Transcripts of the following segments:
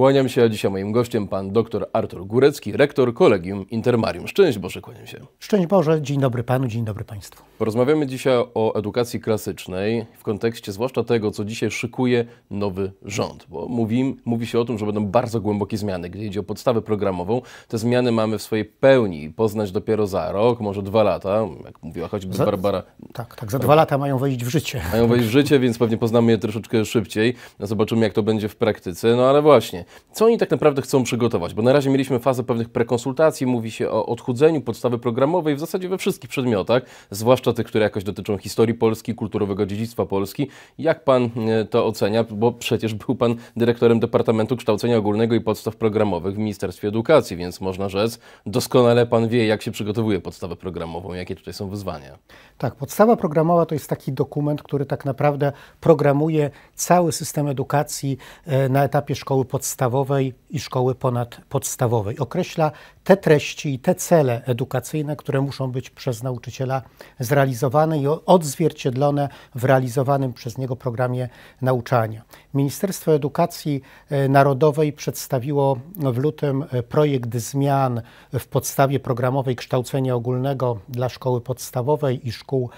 Kłaniam się, a dzisiaj moim gościem pan dr Artur Górecki, rektor Kolegium Intermarium. Szczęść Boże, kłaniam się. Szczęść Boże, dzień dobry panu, dzień dobry państwu. Porozmawiamy dzisiaj o edukacji klasycznej w kontekście zwłaszcza tego, co dzisiaj szykuje nowy rząd, bo mówi, mówi się o tym, że będą bardzo głębokie zmiany, gdy idzie o podstawę programową. Te zmiany mamy w swojej pełni poznać dopiero za rok, może dwa lata, jak mówiła choćby za, Barbara. Tak, tak, za tak. dwa lata mają wejść w życie. Mają wejść w życie, więc pewnie poznamy je troszeczkę szybciej. Zobaczymy, jak to będzie w praktyce. No ale właśnie, co oni tak naprawdę chcą przygotować, bo na razie mieliśmy fazę pewnych prekonsultacji, mówi się o odchudzeniu podstawy programowej w zasadzie we wszystkich przedmiotach, zwłaszcza tych, które jakoś dotyczą historii Polski, kulturowego dziedzictwa Polski. Jak Pan e, to ocenia, bo przecież był Pan dyrektorem Departamentu Kształcenia Ogólnego i Podstaw Programowych w Ministerstwie Edukacji, więc można rzec, doskonale Pan wie, jak się przygotowuje podstawę programową, jakie tutaj są wyzwania. Tak, podstawa programowa to jest taki dokument, który tak naprawdę programuje cały system edukacji e, na etapie szkoły podstawowej podstawowej i szkoły ponadpodstawowej. Określa te treści i te cele edukacyjne, które muszą być przez nauczyciela zrealizowane i odzwierciedlone w realizowanym przez niego programie nauczania. Ministerstwo Edukacji e, Narodowej przedstawiło no, w lutym e, projekt zmian w podstawie programowej kształcenia ogólnego dla szkoły podstawowej i szkół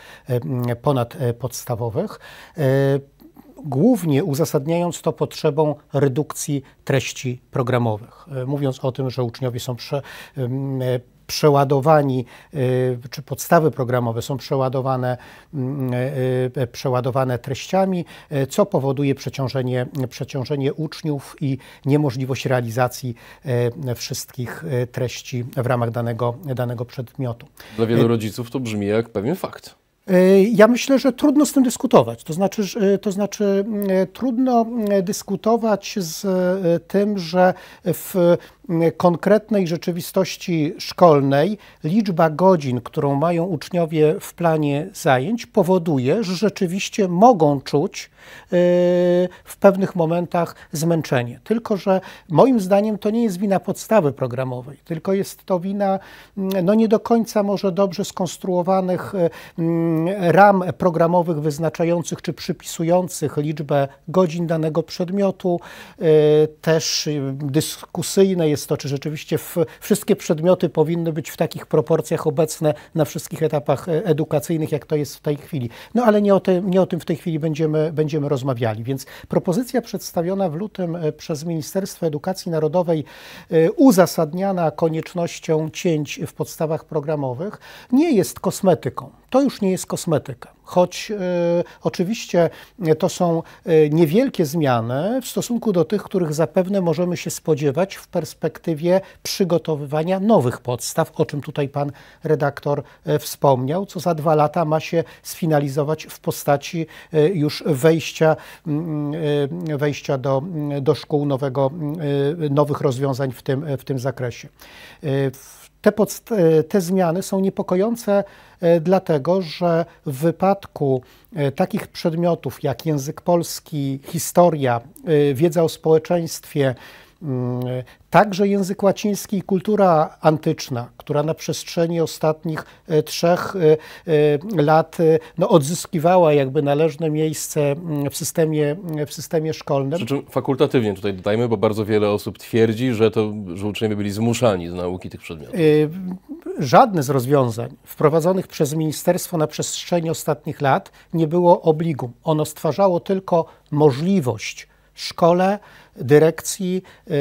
e, ponadpodstawowych głównie uzasadniając to potrzebą redukcji treści programowych, e, mówiąc o tym, że uczniowie są prze, e, przeładowani, e, czy podstawy programowe są przeładowane, przeładowane treściami, co powoduje przeciążenie, przeciążenie uczniów i niemożliwość realizacji wszystkich treści w ramach danego, danego przedmiotu. Dla wielu rodziców to brzmi jak pewien fakt. E, ja myślę, że trudno z tym dyskutować. To znaczy, e, to znaczy mm, e, trudno mm, dyskutować z tym, że w mm, konkretnej rzeczywistości szkolnej liczba godzin, którą mają uczniowie w planie zajęć, powoduje, że rzeczywiście mogą czuć w pewnych momentach zmęczenie. Tylko, że moim zdaniem to nie jest wina podstawy programowej, tylko jest to wina no nie do końca może dobrze skonstruowanych ram programowych wyznaczających czy przypisujących liczbę godzin danego przedmiotu. E, też y, dyskusyjne jest to, czy rzeczywiście wszystkie przedmioty powinny być w takich proporcjach obecne na wszystkich etapach e, edukacyjnych, jak to jest w tej chwili. No ale nie o tym, nie o tym w tej chwili będziemy, będziemy rozmawiali. Więc propozycja przedstawiona w lutym e, przez Ministerstwo Edukacji Narodowej, uzasadniana koniecznością cięć w podstawach programowych, nie jest kosmetyką to już nie jest kosmetyka. Choć e, oczywiście e, to są e, niewielkie zmiany w stosunku do tych, których zapewne możemy się spodziewać w perspektywie przygotowywania nowych podstaw, o czym tutaj pan redaktor wspomniał, co za dwa lata ma się sfinalizować w postaci już wejścia, mm, mm, wejścia do, do szkół nowego, nowych rozwiązań w tym, w tym zakresie. W te, e, te zmiany są niepokojące, e, dlatego że w wypadku e, takich przedmiotów jak język polski, historia, wiedza o społeczeństwie, Mm, także język łaciński i kultura antyczna, która na przestrzeni ostatnich e, trzech e, e, lat no, odzyskiwała jakby należne miejsce mm, w systemie, w systemie szkolnym. Przy czym fakultatywnie tutaj dodajmy, bo bardzo wiele osób twierdzi, że to że uczniowie byli zmuszani z nauki tych przedmiotów. Żadne z rozwiązań wprowadzonych przez ministerstwo na przestrzeni ostatnich lat nie było obligum. Ono stwarzało tylko możliwość szkole, dyrekcji, y,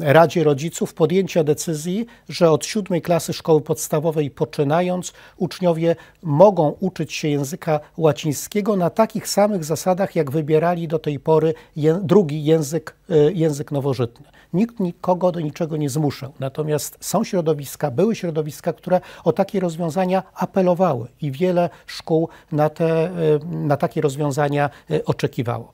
Radzie Rodziców podjęcia decyzji, że od siódmej klasy szkoły podstawowej poczynając uczniowie mogą uczyć się języka łacińskiego na takich samych zasadach, jak wybierali do tej pory drugi język, y, język nowożytny. Nikt nikogo do niczego nie zmuszał. Natomiast są środowiska, były środowiska, które o takie rozwiązania apelowały i wiele szkół na, te, y, na takie rozwiązania oczekiwało.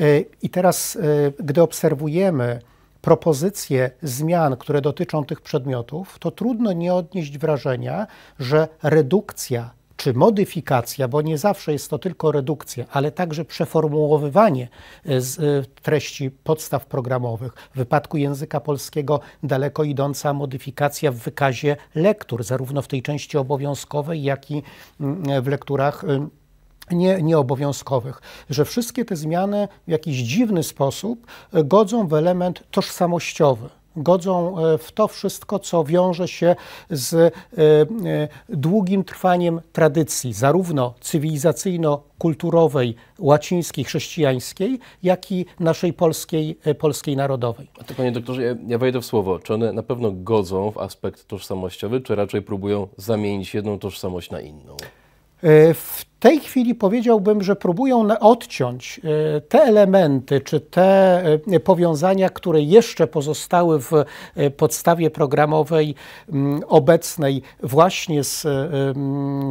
E, I teraz, e, gdy obserwujemy propozycje zmian, które dotyczą tych przedmiotów, to trudno nie odnieść wrażenia, że redukcja czy modyfikacja, bo nie zawsze jest to tylko redukcja, ale także przeformułowywanie e, z treści podstaw programowych. W wypadku języka polskiego daleko idąca modyfikacja w wykazie lektur, zarówno w tej części obowiązkowej, jak i mm, w lekturach nie, nieobowiązkowych, że wszystkie te zmiany w jakiś dziwny sposób e, godzą w element tożsamościowy godzą e, w to wszystko, co wiąże się z e, długim trwaniem tradycji, zarówno cywilizacyjno-kulturowej, łacińskiej, chrześcijańskiej, jak i naszej polskiej, polskiej narodowej. A to panie doktorze, ja, ja wejdę w słowo. Czy one na pewno godzą w aspekt tożsamościowy, czy raczej próbują zamienić jedną tożsamość na inną? E, w tej chwili powiedziałbym, że próbują odciąć e, te elementy czy te e, powiązania, które jeszcze pozostały w podstawie programowej mm, obecnej, właśnie z, mm,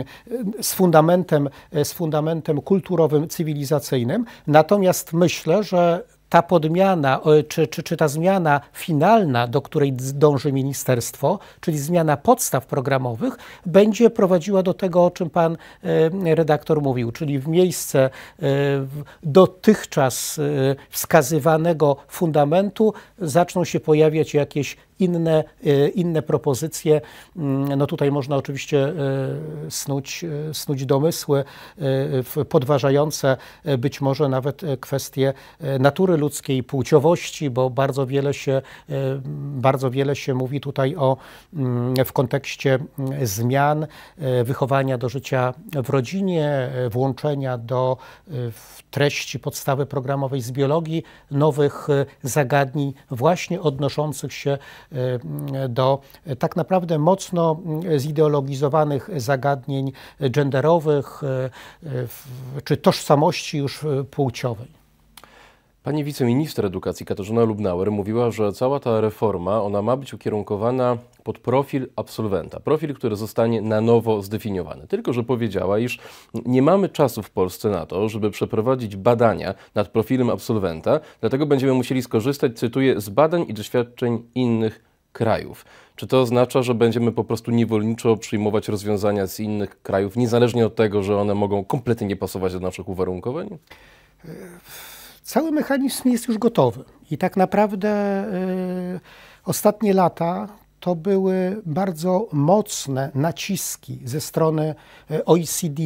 z, fundamentem, z fundamentem kulturowym, cywilizacyjnym. Natomiast myślę, że ta podmiana, e, czy, czy, czy ta zmiana finalna, do której dąży ministerstwo, czyli zmiana podstaw programowych, będzie prowadziła do tego, o czym pan e, redaktor mówił, czyli w miejsce e, dotychczas wskazywanego fundamentu zaczną się pojawiać jakieś inne, e, inne propozycje. Mm, no tutaj można oczywiście e, snuć, e, snuć domysły podważające być może nawet kwestie natury ludzkiej, płciowości, bo bardzo wiele się, bardzo wiele się mówi tutaj o, mm, w kontekście mm, zmian wychowania do życia w rodzinie, włączenia do treści podstawy programowej z biologii nowych zagadnień właśnie odnoszących się Y, do tak naprawdę mocno zideologizowanych zagadnień genderowych y, y, czy tożsamości już płciowej. Pani wiceminister edukacji Katarzyna Lubnauer mówiła, że cała ta reforma ona ma być ukierunkowana pod profil absolwenta. Profil, który zostanie na nowo zdefiniowany. Tylko, że powiedziała, iż nie mamy czasu w Polsce na to, żeby przeprowadzić badania nad profilem absolwenta, dlatego będziemy musieli skorzystać, cytuję, z badań i doświadczeń innych krajów. Czy to oznacza, że będziemy po prostu niewolniczo przyjmować rozwiązania z innych krajów, niezależnie od tego, że one mogą kompletnie nie pasować do naszych uwarunkowań? Cały mechanizm jest już gotowy i tak naprawdę y, ostatnie lata to były bardzo mocne naciski ze strony e, OECD,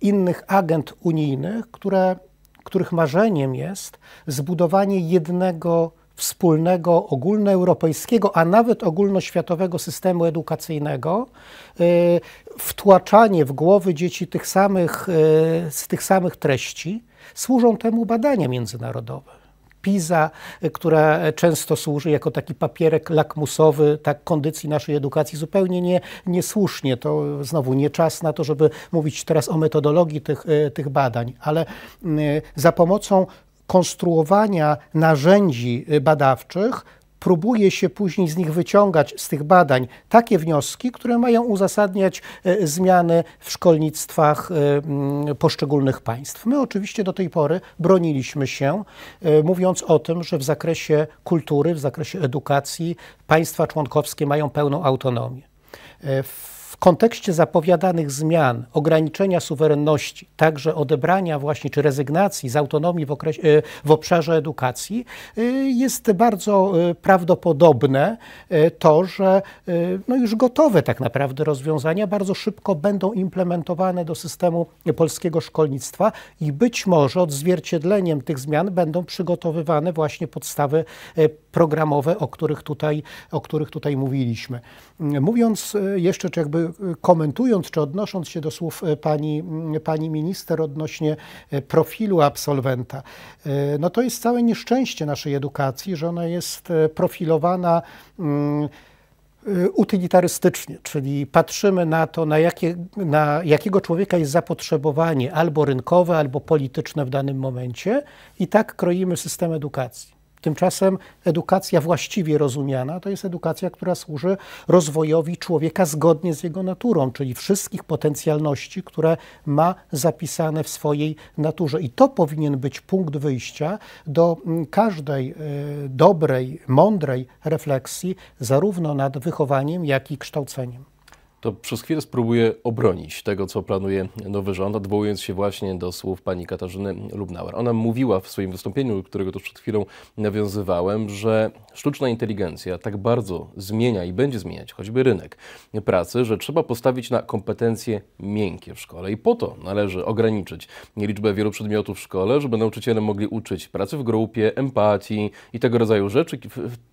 innych agent unijnych, które, których marzeniem jest zbudowanie jednego wspólnego, ogólnoeuropejskiego, a nawet ogólnoświatowego systemu edukacyjnego, e, wtłaczanie w głowy dzieci tych samych, e, z tych samych treści, służą temu badania międzynarodowe. PISA, y, która często służy jako taki papierek lakmusowy tak kondycji naszej edukacji, zupełnie nie, niesłusznie. To znowu nie czas na to, żeby mówić teraz o metodologii tych, y, tych badań, ale y, za pomocą konstruowania narzędzi badawczych próbuje się później z nich wyciągać, z tych badań, takie wnioski, które mają uzasadniać e, zmiany w szkolnictwach e, poszczególnych państw. My oczywiście do tej pory broniliśmy się, e, mówiąc o tym, że w zakresie kultury, w zakresie edukacji państwa członkowskie mają pełną autonomię. W w kontekście zapowiadanych zmian, ograniczenia suwerenności, także odebrania właśnie czy rezygnacji z autonomii w, okresie, e, w obszarze edukacji, e, jest bardzo e, prawdopodobne to, że no już gotowe tak naprawdę rozwiązania bardzo szybko będą implementowane do systemu polskiego szkolnictwa i być może odzwierciedleniem tych zmian będą przygotowywane właśnie podstawy programowe, o których tutaj, o których tutaj mówiliśmy. Mówiąc e, jeszcze, czy jakby e, komentując, czy odnosząc się do słów e, pani, pani minister odnośnie profilu absolwenta, no to jest całe nieszczęście naszej edukacji, że ona jest profilowana mm, utylitarystycznie, czyli patrzymy na to, na, jakie, na jakiego człowieka jest zapotrzebowanie albo rynkowe, albo polityczne w danym momencie i tak kroimy system edukacji. Tymczasem edukacja właściwie rozumiana to jest edukacja, która służy rozwojowi człowieka zgodnie z jego naturą, czyli wszystkich potencjalności, które ma zapisane w swojej naturze. I to powinien być punkt wyjścia do mm, każdej y, dobrej, mądrej refleksji, zarówno nad wychowaniem, jak i kształceniem to przez chwilę spróbuję obronić tego, co planuje nowy rząd, odwołując się właśnie do słów pani Katarzyny Lubnauer. Ona mówiła w swoim wystąpieniu, którego tu przed chwilą nawiązywałem, że sztuczna inteligencja tak bardzo zmienia i będzie zmieniać choćby rynek pracy, że trzeba postawić na kompetencje miękkie w szkole. I po to należy ograniczyć liczbę wielu przedmiotów w szkole, żeby nauczyciele mogli uczyć pracy w grupie, empatii i tego rodzaju rzeczy,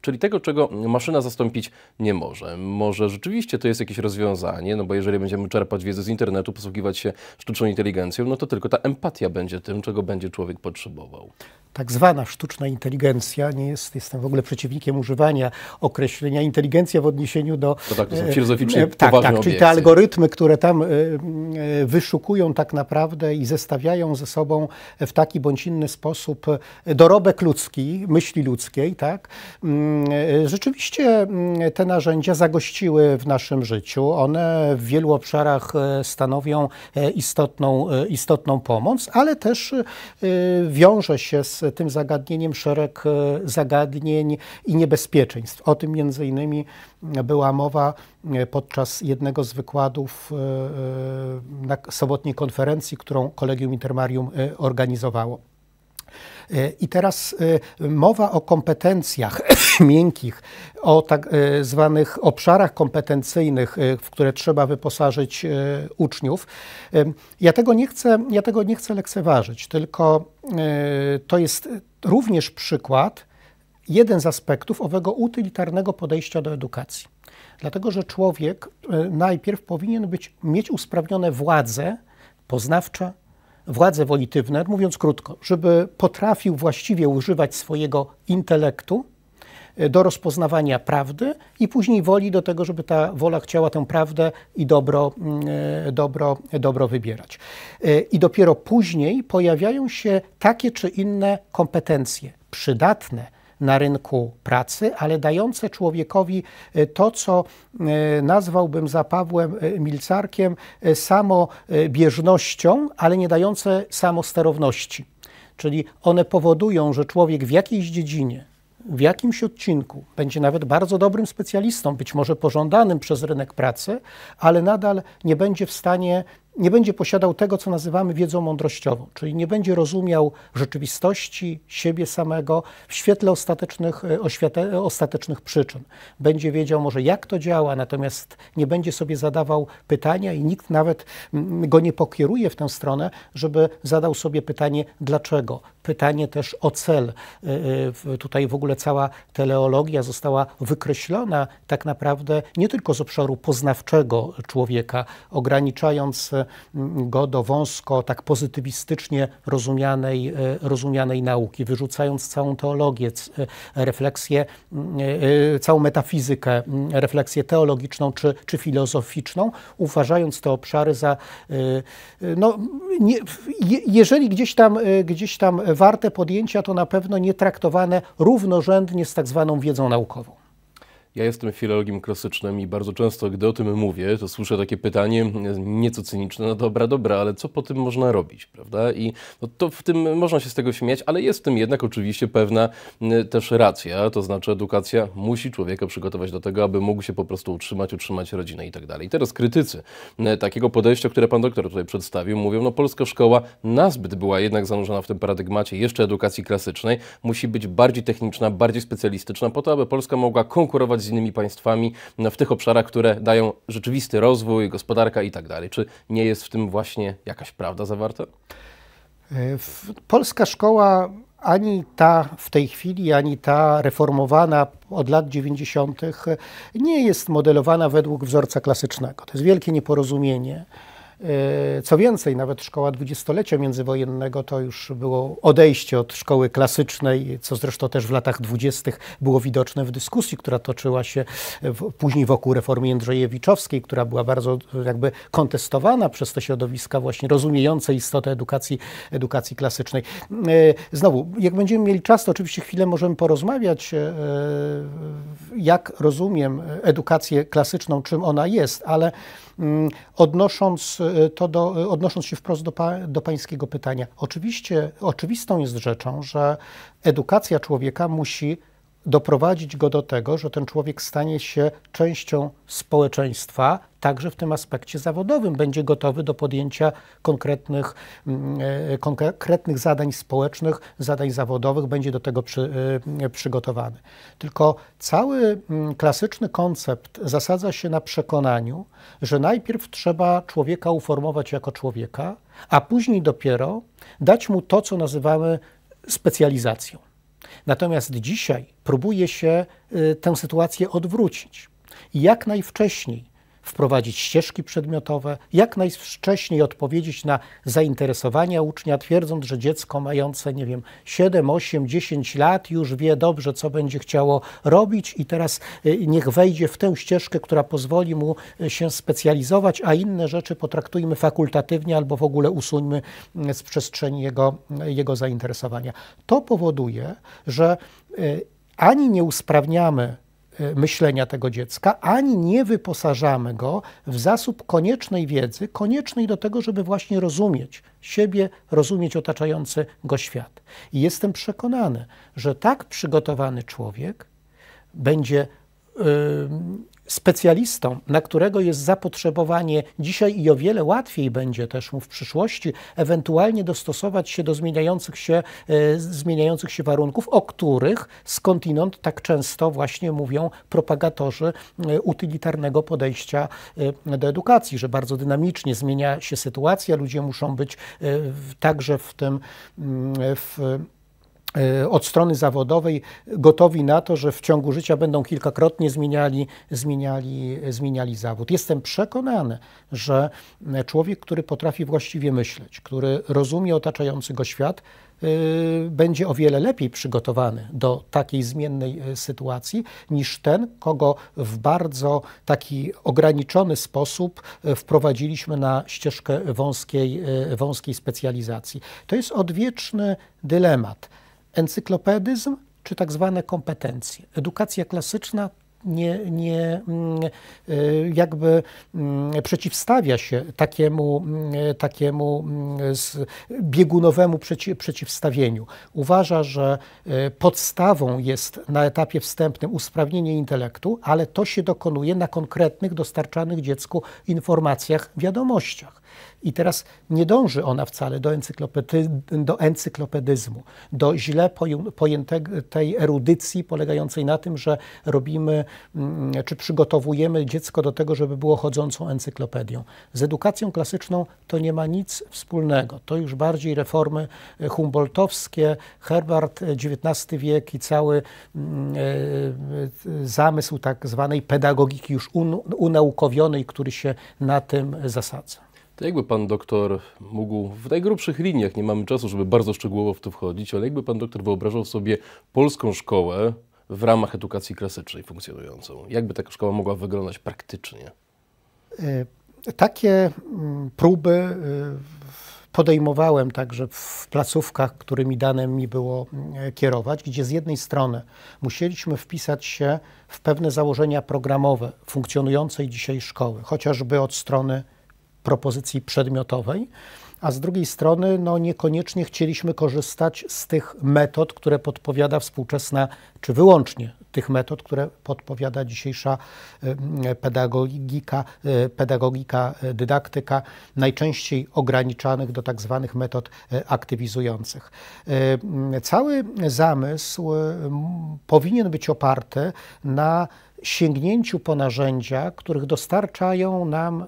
czyli tego, czego maszyna zastąpić nie może. Może rzeczywiście to jest jakieś rozwiązanie, no bo jeżeli będziemy czerpać wiedzę z internetu, posługiwać się sztuczną inteligencją, no to tylko ta empatia będzie tym, czego będzie człowiek potrzebował. Tak zwana sztuczna inteligencja nie jest, jestem w ogóle przeciwnikiem zjawiskiem używania określenia inteligencja w odniesieniu do... To tak, to są filozoficznie e, e, Tak, tak, czyli te algorytmy, które tam e, wyszukują tak naprawdę i zestawiają ze sobą w taki bądź inny sposób dorobek ludzki, myśli ludzkiej, tak? Mm, rzeczywiście mm, te narzędzia zagościły w naszym życiu. One w wielu obszarach stanowią istotną, istotną pomoc, ale też wiąże się z tym zagadnieniem szereg zagadnień i niebezpieczeństw. O tym między innymi była mowa e, podczas jednego z wykładów e, e, na sobotniej konferencji, którą Kolegium Intermarium organizowało. I teraz mowa o kompetencjach miękkich, o tak zwanych obszarach kompetencyjnych, w które trzeba wyposażyć uczniów. Ja tego nie chcę, ja tego nie chcę lekceważyć, tylko to jest również przykład, jeden z aspektów owego utylitarnego podejścia do edukacji. Dlatego, że człowiek e, najpierw powinien być, mieć usprawnione władze poznawcze, władze wolitywne, mówiąc krótko, żeby potrafił właściwie używać swojego intelektu e, do rozpoznawania prawdy i później woli do tego, żeby ta wola chciała tę prawdę i dobro, mm, e, dobro, dobro wybierać. I dopiero później pojawiają się takie czy inne kompetencje przydatne na rynku pracy, ale dające człowiekowi e, to, co e, nazwałbym za Pawłem e, Milcarkiem samobieżnością, ale nie dające samosterowności. Czyli one powodują, że człowiek w jakiejś dziedzinie, w jakimś odcinku będzie nawet bardzo dobrym specjalistą, być może pożądanym przez rynek pracy, ale nadal nie będzie w stanie nie będzie posiadał tego, co nazywamy wiedzą mądrościową, czyli nie będzie rozumiał rzeczywistości, siebie samego w świetle ostatecznych, e, oświate, e, ostatecznych przyczyn. Będzie wiedział może, jak to działa, natomiast nie będzie sobie zadawał pytania i nikt nawet mm, go nie pokieruje w tę stronę, żeby zadał sobie pytanie, dlaczego, pytanie też o cel. Y, y, tutaj w ogóle cała teleologia została wykreślona tak naprawdę nie tylko z obszaru poznawczego człowieka, ograniczając y, go do wąsko, tak pozytywistycznie rozumianej, rozumianej nauki, wyrzucając całą teologię, refleksję, całą metafizykę, refleksję teologiczną czy, czy filozoficzną, uważając te obszary za, no, nie, jeżeli gdzieś tam, gdzieś tam warte podjęcia, to na pewno nie traktowane równorzędnie z tak zwaną wiedzą naukową. Ja jestem filologiem klasycznym i bardzo często, gdy o tym mówię, to słyszę takie pytanie nieco cyniczne, no dobra, dobra, ale co po tym można robić, prawda? I no to w tym można się z tego śmiać, ale jest w tym jednak oczywiście pewna też racja, to znaczy edukacja musi człowieka przygotować do tego, aby mógł się po prostu utrzymać, utrzymać rodzinę i tak dalej. I teraz krytycy takiego podejścia, które pan doktor tutaj przedstawił, mówią, no polska szkoła nazbyt była jednak zanurzona w tym paradygmacie jeszcze edukacji klasycznej, musi być bardziej techniczna, bardziej specjalistyczna po to, aby Polska mogła konkurować z innymi państwami no, w tych obszarach, które dają rzeczywisty rozwój, gospodarka i tak dalej. Czy nie jest w tym właśnie jakaś prawda zawarta? E, polska szkoła ani ta w tej chwili, ani ta reformowana od lat 90. nie jest modelowana według wzorca klasycznego. To jest wielkie nieporozumienie. E, co więcej, nawet szkoła dwudziestolecia międzywojennego to już było odejście od szkoły klasycznej, co zresztą też w latach dwudziestych było widoczne w dyskusji, która toczyła się w, później wokół reformy Jędrzejewiczowskiej, która była bardzo jakby kontestowana przez te środowiska właśnie rozumiejące istotę edukacji, edukacji klasycznej. E, znowu, jak będziemy mieli czas, to oczywiście chwilę możemy porozmawiać, e, jak rozumiem edukację klasyczną, czym ona jest, ale Mm, odnosząc, e, to do, e, odnosząc się wprost do, pa, do Pańskiego pytania, oczywiście oczywistą jest rzeczą, że edukacja człowieka musi doprowadzić go do tego, że ten człowiek stanie się częścią społeczeństwa, także w tym aspekcie zawodowym, będzie gotowy do podjęcia konkretnych, mm, e, konkretnych zadań społecznych, zadań zawodowych, będzie do tego przy, e, przygotowany. Tylko cały mm, klasyczny koncept zasadza się na przekonaniu, że najpierw trzeba człowieka uformować jako człowieka, a później dopiero dać mu to, co nazywamy specjalizacją. Natomiast dzisiaj próbuje się y, tę sytuację odwrócić. Jak najwcześniej wprowadzić ścieżki przedmiotowe, jak najwcześniej odpowiedzieć na zainteresowania ucznia, twierdząc, że dziecko mające, nie wiem, 7, 8, 10 lat już wie dobrze, co będzie chciało robić i teraz y, niech wejdzie w tę ścieżkę, która pozwoli mu y, się specjalizować, a inne rzeczy potraktujmy fakultatywnie albo w ogóle usuńmy mm, z przestrzeni jego, y, jego zainteresowania. To powoduje, że ani nie usprawniamy E, myślenia tego dziecka, ani nie wyposażamy go w zasób koniecznej wiedzy, koniecznej do tego, żeby właśnie rozumieć siebie, rozumieć otaczający go świat. I jestem przekonany, że tak przygotowany człowiek będzie specjalistą, na którego jest zapotrzebowanie dzisiaj i o wiele łatwiej będzie też mu w przyszłości ewentualnie dostosować się do zmieniających się, e, zmieniających się warunków, o których skądinąd tak często właśnie mówią propagatorzy e, utylitarnego podejścia e, do edukacji, że bardzo dynamicznie zmienia się sytuacja, ludzie muszą być także w tym mm, w E, od strony zawodowej gotowi na to, że w ciągu życia będą kilkakrotnie zmieniali, zmieniali, zmieniali zawód. Jestem przekonany, że e, człowiek, który potrafi właściwie myśleć, który rozumie otaczający go świat, e, będzie o wiele lepiej przygotowany do takiej zmiennej sytuacji niż ten, kogo w bardzo taki ograniczony sposób wprowadziliśmy na ścieżkę wąskiej, wąskiej specjalizacji. To jest odwieczny dylemat encyklopedyzm czy tak zwane kompetencje. Edukacja klasyczna nie, nie mm, e, jakby mm, przeciwstawia się takiemu, mm, e, takiemu e, biegunowemu przeciwstawieniu. Uważa, że podstawą jest na etapie wstępnym usprawnienie intelektu, ale to się dokonuje na konkretnych, dostarczanych dziecku informacjach, wiadomościach. I teraz nie dąży ona wcale do, encyklopedy, do encyklopedyzmu, do źle pojętej erudycji polegającej na tym, że robimy mm, czy przygotowujemy dziecko do tego, żeby było chodzącą encyklopedią. Z edukacją klasyczną to nie ma nic wspólnego. To już bardziej reformy e, humboldtowskie, Herbert, XIX e, wiek i cały mm, e, zamysł tak zwanej pedagogiki już unaukowionej, który się na tym zasadza. To jakby pan doktor mógł, w najgrubszych liniach, nie mamy czasu, żeby bardzo szczegółowo w to wchodzić, ale jakby pan doktor wyobrażał sobie polską szkołę w ramach edukacji klasycznej funkcjonującą? Jakby taka szkoła mogła wyglądać praktycznie? E, takie mm, próby e, podejmowałem także w placówkach, którymi dane mi było mm, e, kierować, gdzie z jednej strony musieliśmy wpisać się w pewne założenia programowe funkcjonującej dzisiaj szkoły, chociażby od strony propozycji przedmiotowej, a z drugiej strony no, niekoniecznie chcieliśmy korzystać z tych metod, które podpowiada współczesna, czy wyłącznie tych metod, które podpowiada dzisiejsza pedagogika, e, pedagogika, e, dydaktyka, najczęściej ograniczanych do tak zwanych metod e, aktywizujących. Cały zamysł powinien być oparty na sięgnięciu po narzędzia, których dostarczają nam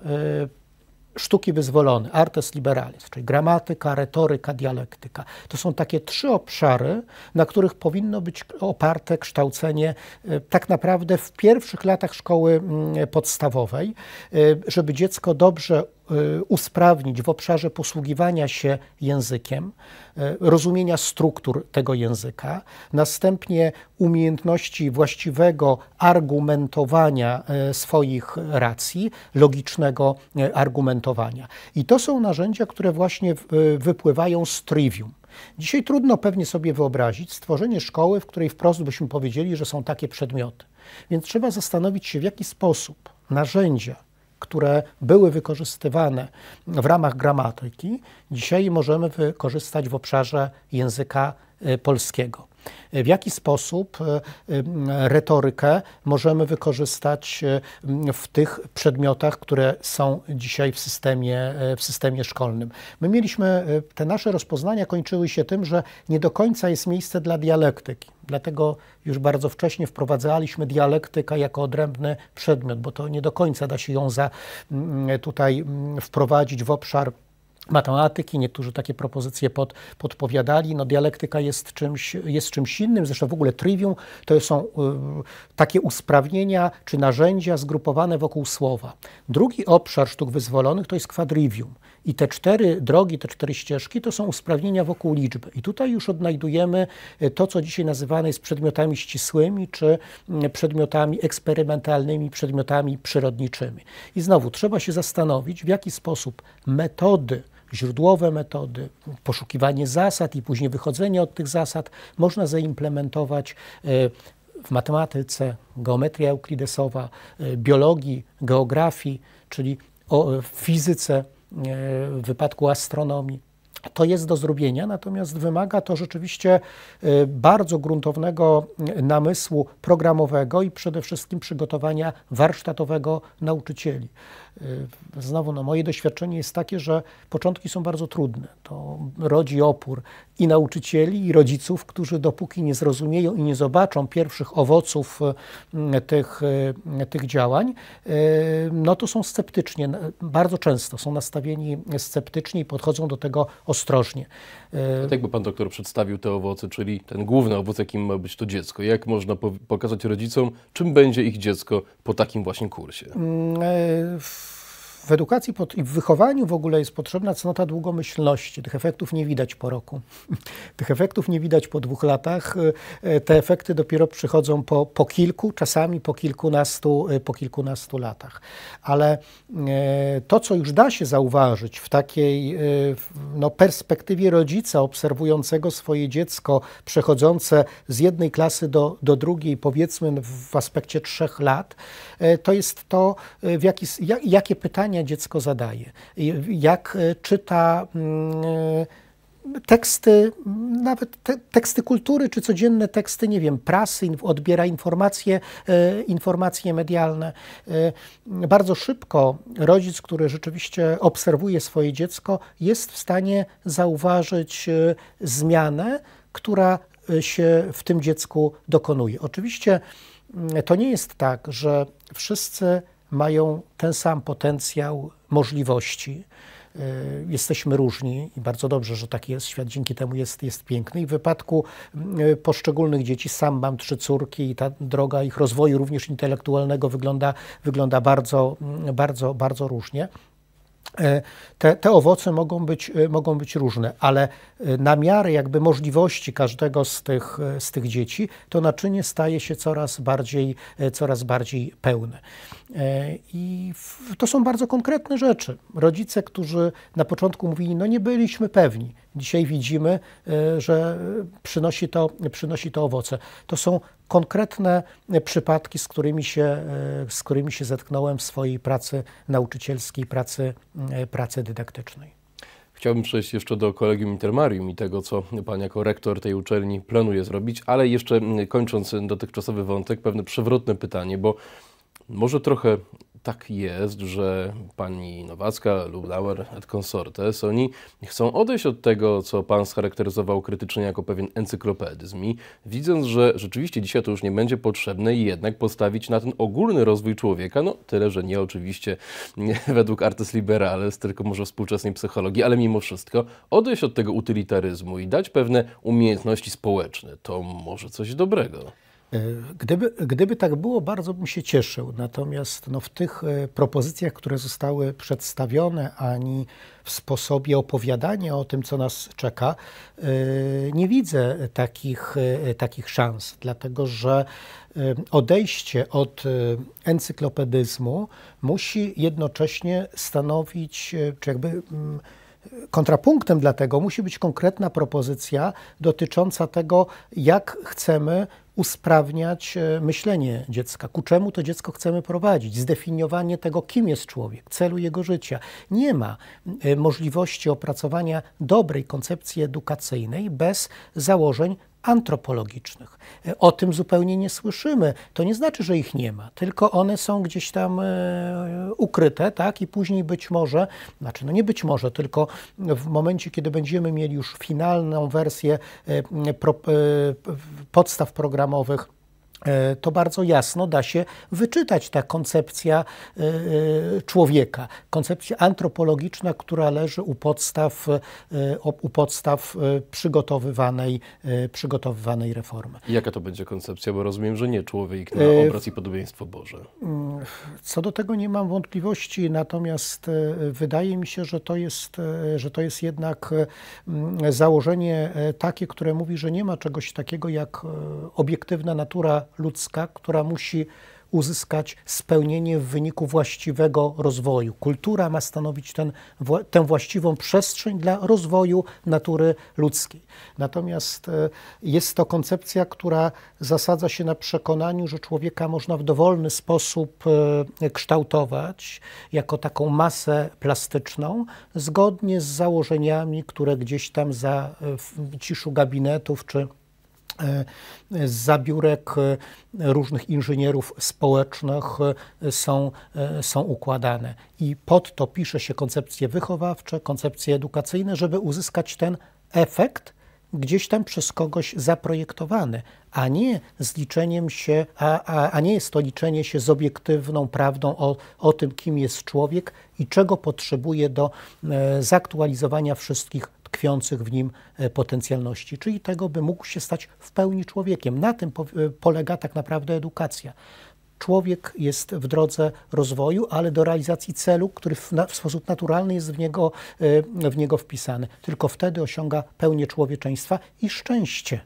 sztuki wyzwolone, artes liberalis, czyli gramatyka, retoryka, dialektyka. To są takie trzy obszary, na których powinno być oparte kształcenie e, tak naprawdę w pierwszych latach szkoły mm, podstawowej, e, żeby dziecko dobrze Y, usprawnić w obszarze posługiwania się językiem, y, rozumienia struktur tego języka, następnie umiejętności właściwego argumentowania y, swoich racji, logicznego argumentowania. I to są narzędzia, które właśnie wypływają z trivium. Dzisiaj trudno pewnie sobie wyobrazić stworzenie szkoły, w której wprost byśmy powiedzieli, że są takie przedmioty. Więc trzeba zastanowić się, w jaki sposób narzędzia, które były wykorzystywane w ramach gramatyki, dzisiaj możemy wykorzystać w obszarze języka y, polskiego. Y, w jaki sposób y, retorykę możemy wykorzystać w tych przedmiotach, które są dzisiaj w systemie, w systemie szkolnym? My mieliśmy, te nasze rozpoznania kończyły się tym, że nie do końca jest miejsce dla dialektyki. Dlatego już bardzo wcześnie wprowadzaliśmy dialektykę jako odrębny przedmiot, bo to nie do końca da się ją za, mm, tutaj mm, wprowadzić w obszar matematyki, niektórzy takie propozycje pod, podpowiadali. No, dialektyka jest czymś, jest czymś innym, zresztą w ogóle trivium to są y, takie usprawnienia czy narzędzia zgrupowane wokół słowa. Drugi obszar sztuk wyzwolonych to jest quadrivium. I te cztery drogi, te cztery ścieżki to są usprawnienia wokół liczby. I tutaj już odnajdujemy e, to, co dzisiaj nazywane jest przedmiotami ścisłymi, czy przedmiotami eksperymentalnymi, przedmiotami przyrodniczymi. I znowu trzeba się zastanowić, w jaki sposób metody, źródłowe metody, poszukiwanie zasad i później wychodzenie od tych zasad można zaimplementować e, w matematyce, geometria euklidesowa, e, biologii, geografii, czyli o fizyce w e, wypadku astronomii. To jest do zrobienia, natomiast wymaga to rzeczywiście e, bardzo gruntownego namysłu programowego i przede wszystkim przygotowania warsztatowego nauczycieli. Y, znowu, no, moje doświadczenie jest takie, że początki są bardzo trudne. To rodzi opór i nauczycieli, i rodziców, którzy dopóki nie zrozumieją i nie zobaczą pierwszych owoców y, tych, y, tych działań, no to są sceptycznie, bardzo często są nastawieni sceptycznie i podchodzą do tego ostrożnie. Tak jakby pan doktor przedstawił te owoce, czyli ten główny owoc, jakim ma być to dziecko. Jak można pokazać rodzicom, czym będzie ich dziecko po takim właśnie kursie? Mm, e, w w edukacji pod, i w wychowaniu w ogóle jest potrzebna cnota długomyślności. Tych efektów nie widać po roku. Tych efektów nie widać po dwóch latach. E, te efekty dopiero przychodzą po, po kilku, czasami po kilkunastu, e, po kilkunastu latach. Ale e, to, co już da się zauważyć w takiej no, perspektywie rodzica obserwującego swoje dziecko przechodzące z jednej klasy do, do drugiej, powiedzmy w aspekcie trzech lat, to jest to, w jaki, jakie pytania pytania dziecko zadaje, jak e, czyta mm, e, teksty, nawet te, teksty kultury, czy codzienne teksty, nie wiem, prasy, odbiera informacje, e, informacje medialne. bardzo szybko rodzic, który rzeczywiście obserwuje swoje dziecko, jest w stanie zauważyć zmianę, która się w tym dziecku dokonuje. Oczywiście mm, to nie jest tak, że wszyscy mają ten sam potencjał możliwości. E, jesteśmy różni i bardzo dobrze, że taki jest. Świat dzięki temu jest, jest piękny. I w wypadku e, poszczególnych dzieci, sam mam trzy córki i ta droga ich rozwoju, również intelektualnego, wygląda, wygląda bardzo, bardzo, bardzo różnie. E, te, te, owoce mogą być, e, mogą być różne, ale e, na miarę jakby możliwości każdego z tych, z tych dzieci, to naczynie staje się coraz bardziej, coraz bardziej pełne. I to są bardzo konkretne rzeczy. Rodzice, którzy na początku mówili, no nie byliśmy pewni, Dzisiaj widzimy, e, że przynosi to, przynosi to owoce. To są konkretne przypadki, z którymi się, e, z którymi się zetknąłem w swojej pracy nauczycielskiej, pracy, e, pracy dydaktycznej. Chciałbym przejść jeszcze do kolegium Intermarium i tego, co Pan jako rektor tej uczelni planuje zrobić, ale jeszcze kończąc dotychczasowy wątek, pewne przewrotne pytanie, bo może trochę tak jest, że pani Nowacka, Lubauer et consortes, oni chcą odejść od tego, co pan scharakteryzował krytycznie jako pewien encyklopedyzm i widząc, że rzeczywiście dzisiaj to już nie będzie potrzebne i jednak postawić na ten ogólny rozwój człowieka, no tyle, że nie oczywiście nie, według artes liberales, tylko może współczesnej psychologii, ale mimo wszystko odejść od tego utylitaryzmu i dać pewne umiejętności społeczne. To może coś dobrego. E, gdyby, gdyby tak było, bardzo bym się cieszył. Natomiast no, w tych e, propozycjach, które zostały przedstawione, ani w sposobie opowiadania o tym, co nas czeka, e, nie widzę takich, takich szans, dlatego że odejście od encyklopedyzmu musi jednocześnie stanowić, czy jakby mm, Kontrapunktem dlatego musi być konkretna propozycja dotycząca tego, jak chcemy usprawniać e, myślenie dziecka, ku czemu to dziecko chcemy prowadzić, zdefiniowanie tego, kim jest człowiek, celu jego życia. Nie ma e, możliwości opracowania dobrej koncepcji edukacyjnej bez założeń antropologicznych. E, o tym zupełnie nie słyszymy. To nie znaczy, że ich nie ma, tylko one są gdzieś tam e, ukryte, tak? I później być może, znaczy, no nie być może, tylko w momencie, kiedy będziemy mieli już finalną wersję e, podstaw programowych, E, to bardzo jasno da się wyczytać ta koncepcja e, e, człowieka, koncepcja antropologiczna, która leży u podstaw, u podstaw przygotowywanej, przygotowywanej reformy. Jaka to będzie koncepcja? Bo rozumiem, że nie człowiek na obraz i podobieństwo Boże. Mm, co do tego nie mam wątpliwości, natomiast wydaje mi się, że to jest, że to jest jednak mm, założenie takie, które mówi, że nie ma czegoś takiego jak obiektywna natura ludzka, która musi uzyskać spełnienie w wyniku właściwego rozwoju. Kultura ma stanowić ten, tę właściwą przestrzeń dla rozwoju natury ludzkiej. Natomiast e, jest to koncepcja, która zasadza się na przekonaniu, że człowieka można w dowolny sposób e, kształtować jako taką masę plastyczną, zgodnie z założeniami, które gdzieś tam za e, w ciszu gabinetów czy E, z zabiórek e, różnych inżynierów społecznych e, są, są układane. I pod to pisze się koncepcje wychowawcze, koncepcje edukacyjne, żeby uzyskać ten efekt gdzieś tam przez kogoś zaprojektowany, a nie z liczeniem się, a, a, a nie jest to liczenie się z obiektywną prawdą o, o tym, kim jest człowiek i czego potrzebuje do e, zaktualizowania wszystkich tkwiących w nim e, potencjalności, czyli tego, by mógł się stać w pełni człowiekiem. Na tym e, polega tak naprawdę edukacja. Człowiek jest w drodze rozwoju, ale do realizacji celu, który w, na, w sposób naturalny jest w niego, e, w niego wpisany. Tylko wtedy osiąga pełnię człowieczeństwa i szczęście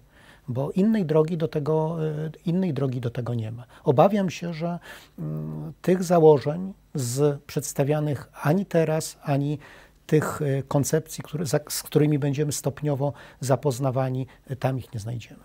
bo innej drogi do tego, innej drogi do tego nie ma. Obawiam się, że mm, tych założeń z przedstawianych ani teraz, ani tych e, koncepcji, które, z którymi będziemy stopniowo zapoznawani, e, tam ich nie znajdziemy.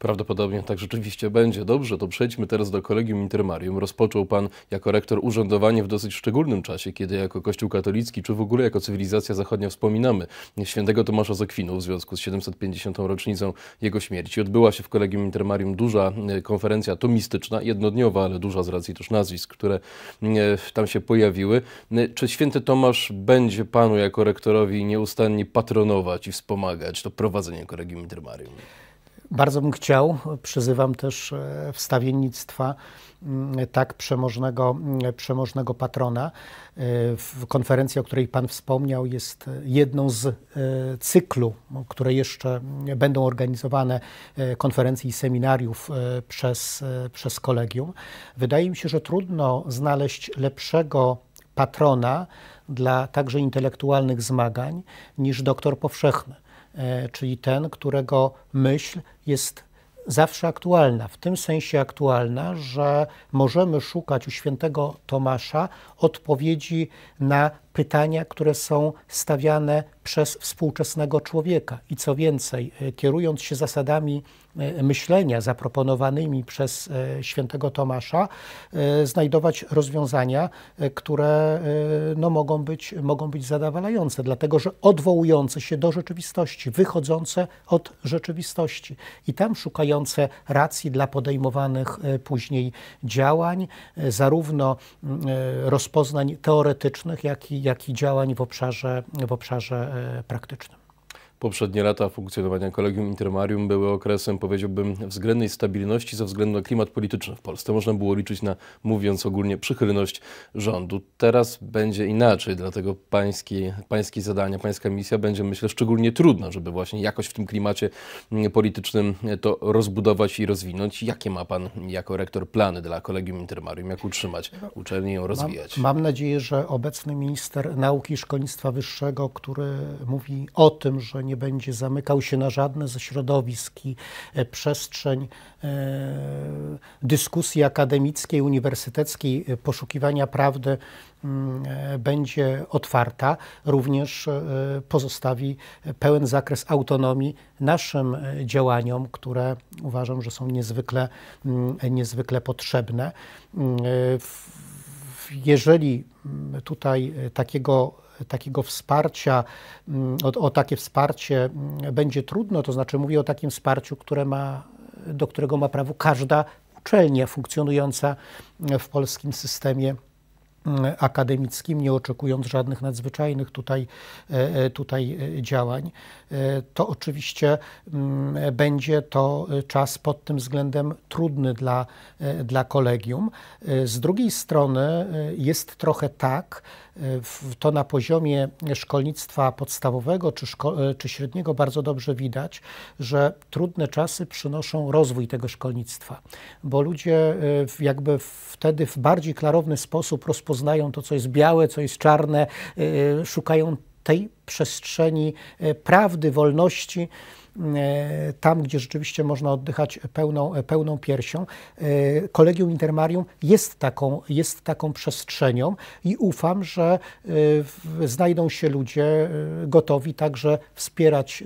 Prawdopodobnie tak rzeczywiście będzie. Dobrze, to przejdźmy teraz do Kolegium Intermarium. Rozpoczął Pan jako rektor urzędowanie w dosyć szczególnym czasie, kiedy jako Kościół katolicki, czy w ogóle jako cywilizacja zachodnia wspominamy świętego Tomasza z w związku z 750. rocznicą jego śmierci. Odbyła się w Kolegium Intermarium duża e, konferencja tomistyczna, jednodniowa, ale duża z racji też nazwisk, które e, tam się pojawiły. E, czy święty Tomasz będzie Panu jako rektorowi nieustannie patronować i wspomagać to prowadzenie Kolegium Intermarium? Bardzo bym chciał, przyzywam też e, wstawiennictwa mm, tak przemożnego, mm, przemożnego patrona. E, Konferencja, o której Pan wspomniał, jest jedną z e, cyklu, które jeszcze będą organizowane konferencji i seminariów przez, przez kolegium. Wydaje mi się, że trudno znaleźć lepszego patrona dla także intelektualnych zmagań niż doktor powszechny. E, czyli ten, którego myśl jest zawsze aktualna, w tym sensie aktualna, że możemy szukać u świętego Tomasza odpowiedzi na pytania, które są stawiane przez współczesnego człowieka. I co więcej, e, kierując się zasadami e, myślenia zaproponowanymi przez e, świętego Tomasza, znajdować rozwiązania, które no, mogą, być, mogą być zadowalające, dlatego że odwołujące się do rzeczywistości, wychodzące od rzeczywistości i tam szukające racji dla podejmowanych później działań, zarówno mm, rozpoznań teoretycznych, jak i jak i działań w obszarze, w obszarze e, praktycznym. Poprzednie lata funkcjonowania Kolegium Intermarium były okresem, powiedziałbym, względnej stabilności ze względu na klimat polityczny w Polsce. Można było liczyć na, mówiąc ogólnie, przychylność rządu. Teraz będzie inaczej, dlatego pańskie, pańskie zadania, pańska misja będzie, myślę, szczególnie trudna, żeby właśnie jakoś w tym klimacie mm, politycznym to rozbudować i rozwinąć. Jakie ma Pan jako rektor plany dla Kolegium Intermarium? Jak utrzymać uczelnię, ją rozwijać? Mam, mam nadzieję, że obecny minister nauki i szkolnictwa wyższego, który mówi o tym, że nie nie będzie zamykał się na żadne ze środowisk i e, przestrzeń e, dyskusji akademickiej, uniwersyteckiej, e, poszukiwania prawdy mm, będzie otwarta, również pozostawi pełen zakres autonomii naszym działaniom, które uważam, że są niezwykle, mm, niezwykle potrzebne. Mm, jeżeli mm, tutaj e, takiego e, takiego wsparcia, mm, o, o, takie wsparcie mm, będzie trudno, to znaczy mówię o takim wsparciu, które ma, do którego ma prawo każda uczelnia funkcjonująca w polskim systemie akademickim, nie oczekując żadnych nadzwyczajnych tutaj, e, e, tutaj e, działań. To oczywiście mm, będzie to czas pod tym względem trudny dla, dla kolegium. Z drugiej strony jest trochę tak, to na poziomie szkolnictwa podstawowego czy, szko e, czy średniego bardzo dobrze widać, że trudne czasy przynoszą rozwój tego szkolnictwa, bo ludzie e, jakby wtedy w bardziej klarowny sposób rozpoznają to, co jest białe, co jest czarne, e, szukają tej przestrzeni prawdy, wolności. E, tam, gdzie rzeczywiście można oddychać pełną, pełną piersią. E, Kolegium Intermarium jest taką, jest taką przestrzenią i ufam, że e, znajdą się ludzie gotowi także wspierać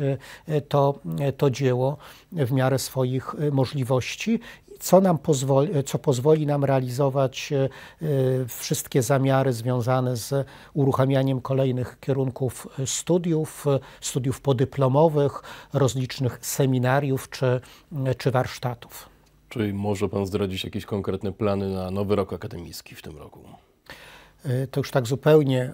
to, to dzieło w miarę swoich możliwości co, nam pozwoli, co pozwoli nam realizować e, e, wszystkie zamiary związane z uruchamianiem kolejnych kierunków e, studiów, studiów podyplomowych, rozlicznych seminariów czy, czy warsztatów. Czy może Pan zdradzić jakieś konkretne plany na nowy rok akademicki w tym roku? E, to już tak zupełnie e,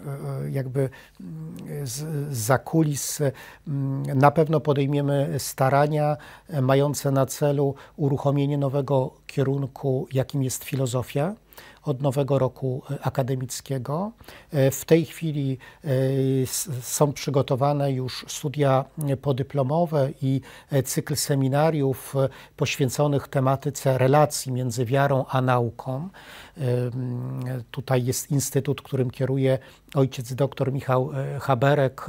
jakby mm, z, za kulis, e, mm, na pewno podejmiemy starania mające na celu uruchomienie nowego kierunku, jakim jest filozofia od nowego roku e, akademickiego. E, w tej chwili e, są przygotowane już studia podyplomowe i cykl seminariów poświęconych tematyce relacji między wiarą a nauką. Tutaj jest instytut, którym kieruje ojciec dr Michał Haberek.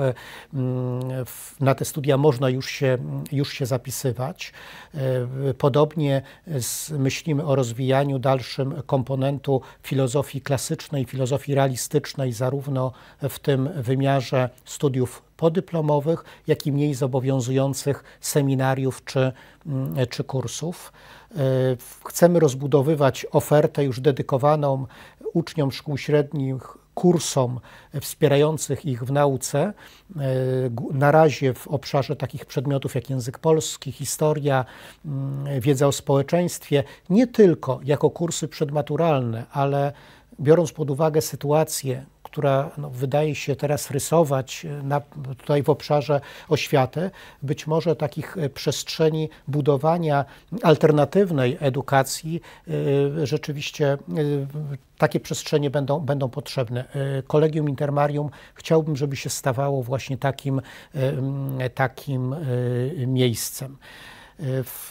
Na te studia można już się, już się zapisywać. Podobnie myślimy o rozwijaniu dalszym komponentu filozofii klasycznej, filozofii realistycznej, zarówno w tym wymiarze studiów podyplomowych, jak i mniej zobowiązujących seminariów czy, mm, czy kursów. E, chcemy rozbudowywać ofertę już dedykowaną uczniom szkół średnich kursom wspierających ich w nauce, e, na razie w obszarze takich przedmiotów jak język polski, historia, mm, wiedza o społeczeństwie, nie tylko jako kursy przedmaturalne, ale biorąc pod uwagę sytuację, która no, wydaje się teraz rysować e, na, tutaj w obszarze oświaty, być może takich e, przestrzeni budowania alternatywnej edukacji e, rzeczywiście takie przestrzenie będą, będą potrzebne. Kolegium Intermarium chciałbym, żeby się stawało właśnie takim, takim miejscem.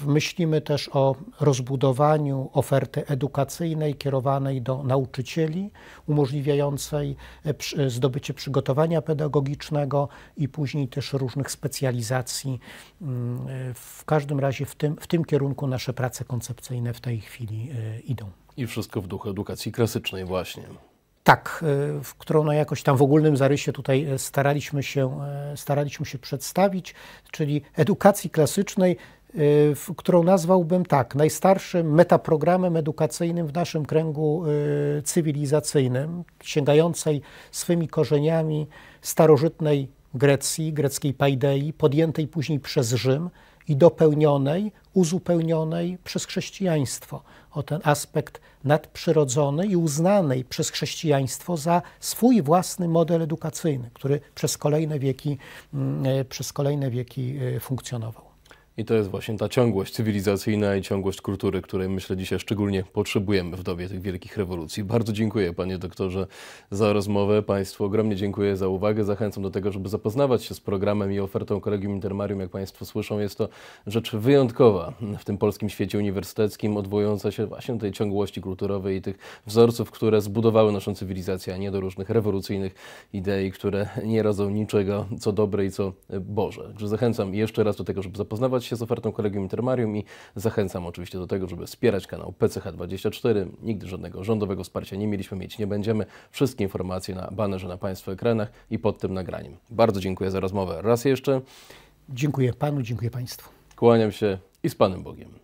Myślimy też o rozbudowaniu oferty edukacyjnej kierowanej do nauczycieli, umożliwiającej e, e, zdobycie przygotowania pedagogicznego i później też różnych specjalizacji. Mm, e, w każdym razie w tym, w tym kierunku nasze prace koncepcyjne w tej chwili idą. I wszystko w duchu edukacji klasycznej, właśnie. Tak, w którą no jakoś tam w ogólnym zarysie tutaj staraliśmy się, staraliśmy się przedstawić, czyli edukacji klasycznej Y, którą nazwałbym tak, najstarszym metaprogramem edukacyjnym w naszym kręgu y, cywilizacyjnym, sięgającej swymi korzeniami starożytnej Grecji, greckiej Paidei, podjętej później przez Rzym i dopełnionej, uzupełnionej przez chrześcijaństwo o ten aspekt nadprzyrodzony i uznanej przez chrześcijaństwo za swój własny model edukacyjny, który przez kolejne wieki, mm, e, przez kolejne wieki e, funkcjonował. I to jest właśnie ta ciągłość cywilizacyjna i ciągłość kultury, której myślę dzisiaj szczególnie potrzebujemy w dobie tych wielkich rewolucji. Bardzo dziękuję panie doktorze za rozmowę. Państwu ogromnie dziękuję za uwagę. Zachęcam do tego, żeby zapoznawać się z programem i ofertą Kolegium Intermarium. Jak państwo słyszą, jest to rzecz wyjątkowa w tym polskim świecie uniwersyteckim, odwołująca się właśnie do tej ciągłości kulturowej i tych wzorców, które zbudowały naszą cywilizację, a nie do różnych rewolucyjnych idei, które nie radzą niczego, co dobre i co Boże. Zachęcam jeszcze raz do tego, żeby zapoznawać się się z ofertą Kolegium Intermarium i zachęcam oczywiście do tego, żeby wspierać kanał PCH24. Nigdy żadnego rządowego wsparcia nie mieliśmy mieć, nie będziemy. Wszystkie informacje na banerze na Państwa ekranach i pod tym nagraniem. Bardzo dziękuję za rozmowę raz jeszcze. Dziękuję Panu, dziękuję Państwu. Kłaniam się i z Panem Bogiem.